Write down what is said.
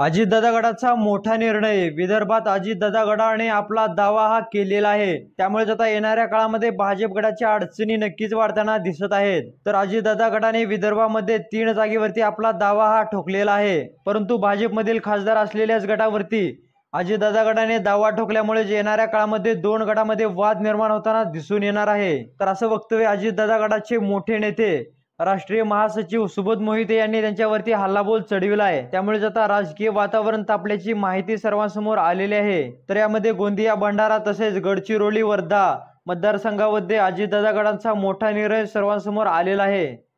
अजित गडाचा मोठा निर्णय विदर्भात अजितदादा गडाने आपला दावा हा केलेला आहे त्यामुळे आता येणाऱ्या काळामध्ये भाजप गडाच्या अडचणी नक्कीच वाढताना दिसत आहेत तर अजितदादा गडाने विदर्भामध्ये तीन जागेवरती आपला दावा हा ठोकलेला आहे परंतु भाजपमधील खासदार असलेल्याच गटावरती अजितदादा गटाने दावा ठोकल्यामुळे येणाऱ्या काळामध्ये दोन गटामध्ये वाद निर्माण होताना दिसून येणार आहे तर असं वक्तव्य अजितदादा गटाचे मोठे नेते राष्ट्रीय महासचिव सुबोध मोहिते यांनी त्यांच्यावरती हल्लाबोल चढविला आहे त्यामुळेच आता राजकीय वातावरण तापल्याची माहिती सर्वांसमोर आलेली आहे तर यामध्ये गोंदिया भंडारा तसेच गडचिरोली वर्धा मतदारसंघामध्ये अजितदादा गडांचा मोठा निर्णय सर्वांसमोर आलेला आहे